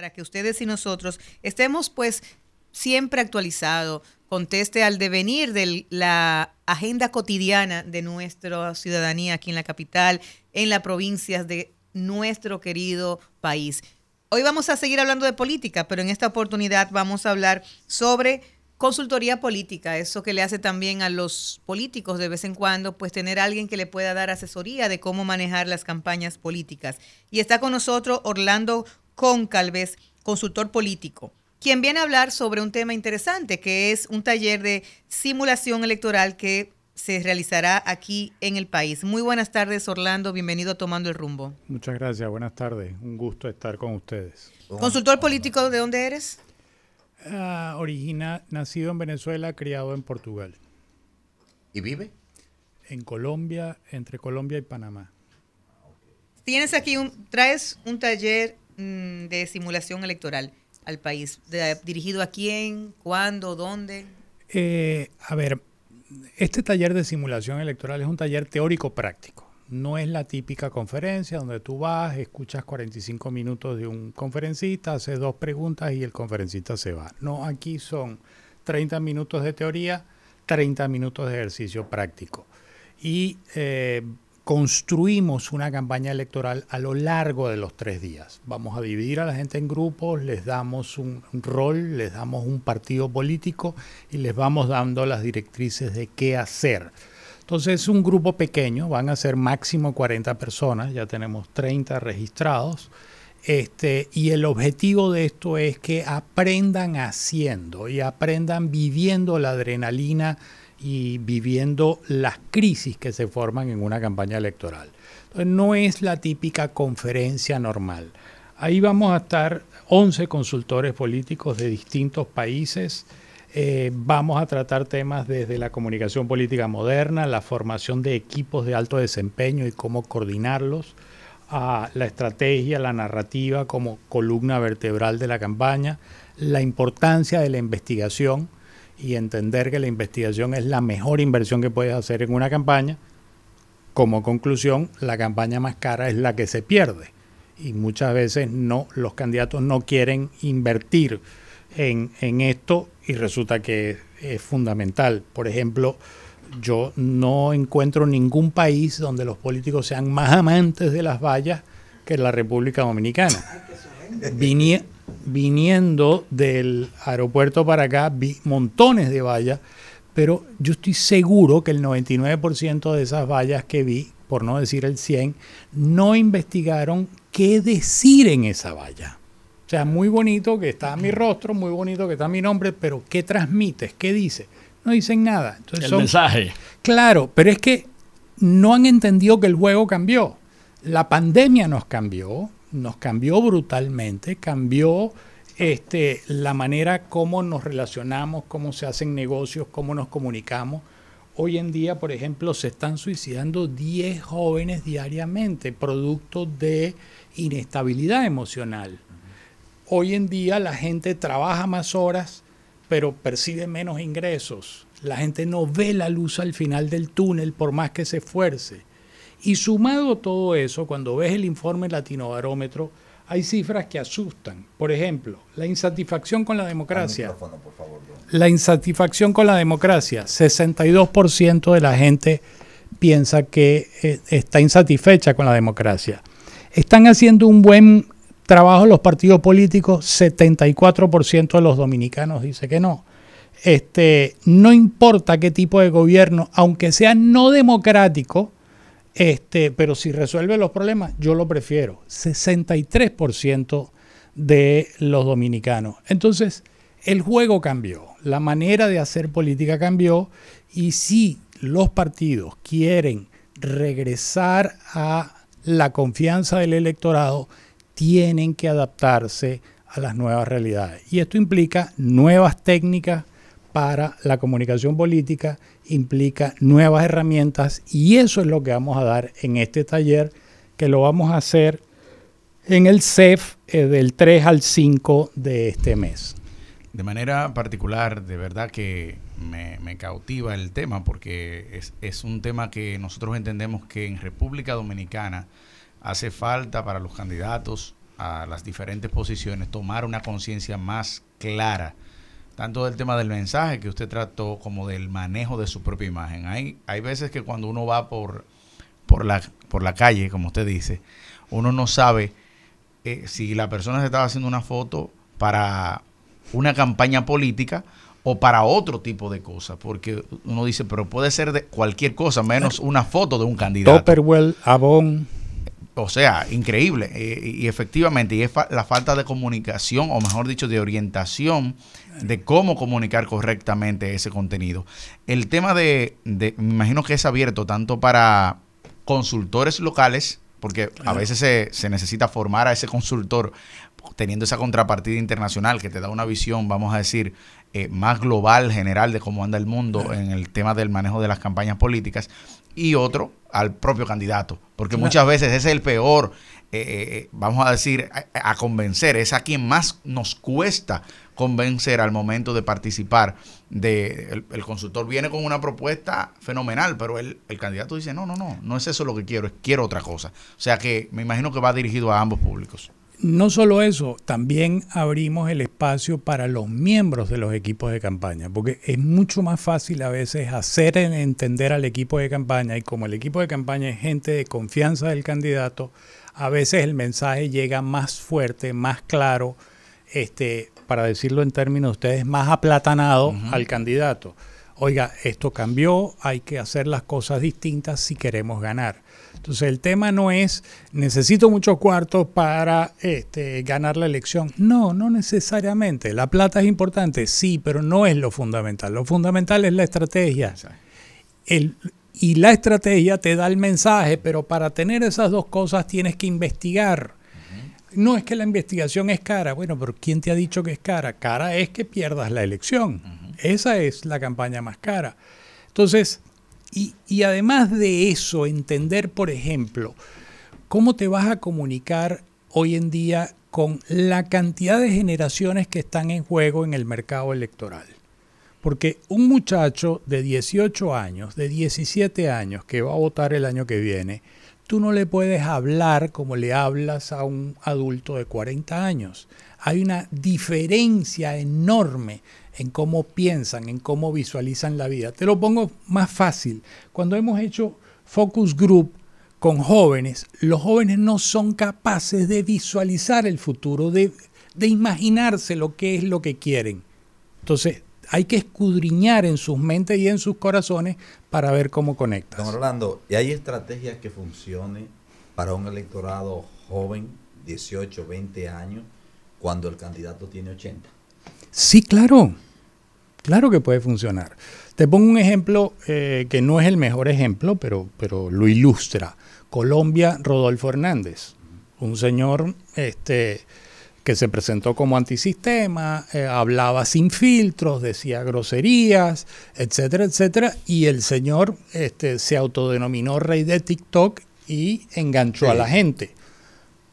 para que ustedes y nosotros estemos pues siempre actualizados, conteste al devenir de la agenda cotidiana de nuestra ciudadanía aquí en la capital, en las provincias de nuestro querido país. Hoy vamos a seguir hablando de política, pero en esta oportunidad vamos a hablar sobre consultoría política, eso que le hace también a los políticos de vez en cuando, pues tener a alguien que le pueda dar asesoría de cómo manejar las campañas políticas. Y está con nosotros Orlando con calvez consultor político, quien viene a hablar sobre un tema interesante, que es un taller de simulación electoral que se realizará aquí en el país. Muy buenas tardes, Orlando. Bienvenido a Tomando el Rumbo. Muchas gracias. Buenas tardes. Un gusto estar con ustedes. Consultor político, ¿de dónde eres? Ah, origina, nacido en Venezuela, criado en Portugal. ¿Y vive? En Colombia, entre Colombia y Panamá. Tienes aquí un, traes un taller mm, de simulación electoral al país? ¿Dirigido a quién? ¿Cuándo? ¿Dónde? Eh, a ver, este taller de simulación electoral es un taller teórico-práctico. No es la típica conferencia donde tú vas, escuchas 45 minutos de un conferencista, haces dos preguntas y el conferencista se va. No, aquí son 30 minutos de teoría, 30 minutos de ejercicio práctico. Y eh, construimos una campaña electoral a lo largo de los tres días. Vamos a dividir a la gente en grupos, les damos un rol, les damos un partido político y les vamos dando las directrices de qué hacer. Entonces es un grupo pequeño, van a ser máximo 40 personas, ya tenemos 30 registrados. Este, y el objetivo de esto es que aprendan haciendo y aprendan viviendo la adrenalina y viviendo las crisis que se forman en una campaña electoral. Entonces, no es la típica conferencia normal. Ahí vamos a estar 11 consultores políticos de distintos países. Eh, vamos a tratar temas desde la comunicación política moderna, la formación de equipos de alto desempeño y cómo coordinarlos, a la estrategia, la narrativa como columna vertebral de la campaña, la importancia de la investigación y entender que la investigación es la mejor inversión que puedes hacer en una campaña, como conclusión, la campaña más cara es la que se pierde. Y muchas veces no, los candidatos no quieren invertir en, esto y resulta que es fundamental. Por ejemplo, yo no encuentro ningún país donde los políticos sean más amantes de las vallas que la República Dominicana. Vinie viniendo del aeropuerto para acá, vi montones de vallas, pero yo estoy seguro que el 99% de esas vallas que vi, por no decir el 100, no investigaron qué decir en esa valla. O sea, muy bonito que está mi rostro, muy bonito que está mi nombre, pero ¿qué transmites? ¿Qué dice? No dicen nada. Entonces el mensaje. Claro, pero es que no han entendido que el juego cambió. La pandemia nos cambió, nos cambió brutalmente, cambió este, la manera como nos relacionamos, cómo se hacen negocios, cómo nos comunicamos. Hoy en día, por ejemplo, se están suicidando 10 jóvenes diariamente, producto de inestabilidad emocional. Hoy en día la gente trabaja más horas, pero percibe menos ingresos. La gente no ve la luz al final del túnel por más que se esfuerce. Y sumado todo eso, cuando ves el informe Latinobarómetro, hay cifras que asustan. Por ejemplo, la insatisfacción con la democracia. la insatisfacción con la democracia. 62% de la gente piensa que eh, está insatisfecha con la democracia. Están haciendo un buen trabajo los partidos políticos. 74% de los dominicanos dice que no. Este, no importa qué tipo de gobierno, aunque sea no democrático, este, pero si resuelve los problemas, yo lo prefiero. 63% de los dominicanos. Entonces, el juego cambió, la manera de hacer política cambió y si los partidos quieren regresar a la confianza del electorado, tienen que adaptarse a las nuevas realidades. Y esto implica nuevas técnicas para la comunicación política implica nuevas herramientas y eso es lo que vamos a dar en este taller que lo vamos a hacer en el CEF eh, del 3 al 5 de este mes. De manera particular, de verdad que me, cautiva el tema porque es, un tema que nosotros entendemos que en República Dominicana hace falta para los candidatos a las diferentes posiciones tomar una conciencia más clara tanto del tema del mensaje que usted trató como del manejo de su propia imagen. Hay, hay veces que cuando uno va por, por, la, por la calle, como usted dice, uno no sabe eh, si la persona se estaba haciendo una foto para una campaña política o para otro tipo de cosas, porque uno dice, pero puede ser de cualquier cosa, menos eh, una foto de un candidato. Topperwell, Avon. O sea, increíble. Eh, y efectivamente, y es la falta de comunicación, o mejor dicho, de orientación de cómo comunicar correctamente ese contenido. El tema de, me imagino que es abierto tanto para consultores locales, porque a veces se, necesita formar a ese consultor teniendo esa contrapartida internacional que te da una visión, vamos a decir, eh, más global, general, de cómo anda el mundo en el tema del manejo de las campañas políticas, y otro al propio candidato, porque muchas veces es el peor, eh, eh, vamos a decir, a, convencer, es a quien más nos cuesta convencer al momento de participar. De, el, consultor viene con una propuesta fenomenal, pero el, candidato dice, no, no, no, no es eso lo que quiero, quiero otra cosa. O sea que me imagino que va dirigido a ambos públicos. No solo eso, también abrimos el espacio para los miembros de los equipos de campaña, porque es mucho más fácil a veces hacer entender al equipo de campaña y como el equipo de campaña es gente de confianza del candidato, a veces el mensaje llega más fuerte, más claro, este, para decirlo en términos de ustedes, más aplatanado al candidato. Oiga, esto cambió, hay que hacer las cosas distintas si queremos ganar. Entonces el tema no es necesito muchos cuartos para este, ganar la elección. No, no necesariamente. La plata es importante, sí, pero no es lo fundamental. Lo fundamental es la estrategia. y la estrategia te da el mensaje, pero para tener esas dos cosas tienes que investigar no, es que la investigación es cara. Bueno, pero ¿quién te ha dicho que es cara? Cara es que pierdas la elección. Esa es la campaña más cara. Entonces, y, y además de eso, entender, por ejemplo, cómo te vas a comunicar hoy en día con la cantidad de generaciones que están en juego en el mercado electoral. Porque un muchacho de 18 años, de 17 años, que va a votar el año que viene, Tú no le puedes hablar como le hablas a un adulto de 40 años. Hay una diferencia enorme en cómo piensan, en cómo visualizan la vida. Te lo pongo más fácil. Cuando hemos hecho focus group con jóvenes, los jóvenes no son capaces de visualizar el futuro, de, de imaginarse lo que es lo que quieren. Entonces, hay que escudriñar en sus mentes y en sus corazones para ver cómo conectas. Don Orlando, ¿y hay estrategias que funcionen para un electorado joven, 18, 20 años, cuando el candidato tiene 80? Sí, claro. Claro que puede funcionar. Te pongo un ejemplo eh, que no es el mejor ejemplo, pero, pero lo ilustra. Colombia, Rodolfo Hernández, un señor este, que se presentó como antisistema, eh, hablaba sin filtros, decía groserías, etcétera, etcétera, y el señor este, se autodenominó rey de TikTok y enganchó a la gente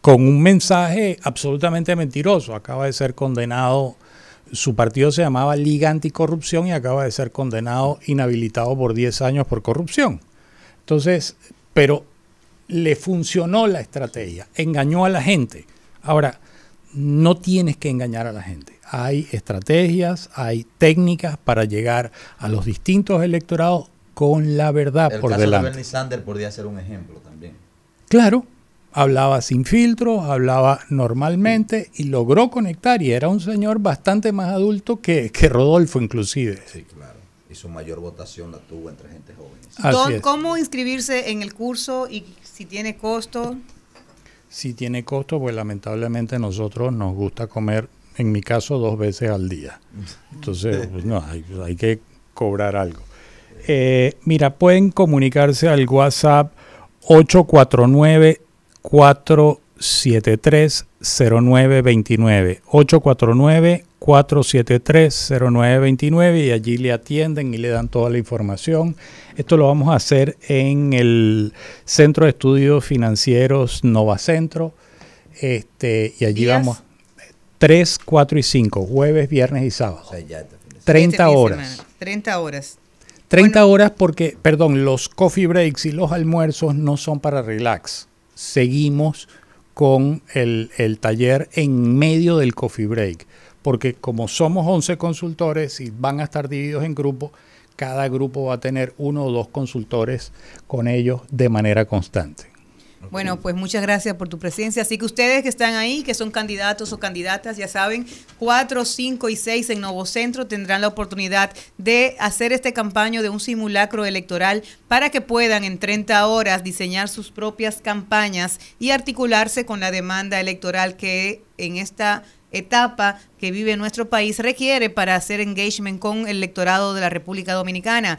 con un mensaje absolutamente mentiroso. Acaba de ser condenado, su partido se llamaba Liga Anticorrupción y acaba de ser condenado, inhabilitado por 10 años por corrupción. Entonces, pero le funcionó la estrategia, engañó a la gente. Ahora, no tienes que engañar a la gente. Hay estrategias, hay técnicas para llegar a los distintos electorados con la verdad El caso De Bernie Sanders podría ser un ejemplo también. Claro, hablaba sin filtro, hablaba normalmente y logró conectar y era un señor bastante más adulto que, Rodolfo inclusive. Sí, claro. Y su mayor votación la tuvo entre gente joven. ¿Cómo inscribirse en el curso y si tiene costo? Si tiene costo, pues lamentablemente nosotros nos gusta comer, en mi caso, dos veces al día. Entonces, pues, no, hay, que cobrar algo. Eh, mira, pueden comunicarse al WhatsApp 849 473 0929 849 473-0929 y allí le atienden y le dan toda la información. Esto lo vamos a hacer en el Centro de Estudios Financieros Novacentro. Este, y allí vamos 3, 4 y 5, jueves, viernes y sábado. 30 horas. 30 horas. 30 horas porque, perdón, los coffee breaks y los almuerzos no son para relax. Seguimos con el, el taller en medio del coffee break, porque como somos 11 consultores y van a estar divididos en grupos, cada grupo va a tener uno o dos consultores con ellos de manera constante. Bueno, pues muchas gracias por tu presencia. Así que ustedes que están ahí, que son candidatos o candidatas, ya saben, 4, 5 y 6 en Nuevo Centro tendrán la oportunidad de hacer este campaño de un simulacro electoral para que puedan en 30 horas diseñar sus propias campañas y articularse con la demanda electoral que en esta etapa que vive nuestro país requiere para hacer engagement con el electorado de la República Dominicana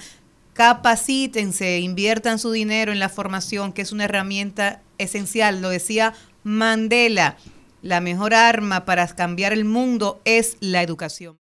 capacítense, inviertan su dinero en la formación, que es una herramienta esencial. Lo decía Mandela, la mejor arma para cambiar el mundo es la educación.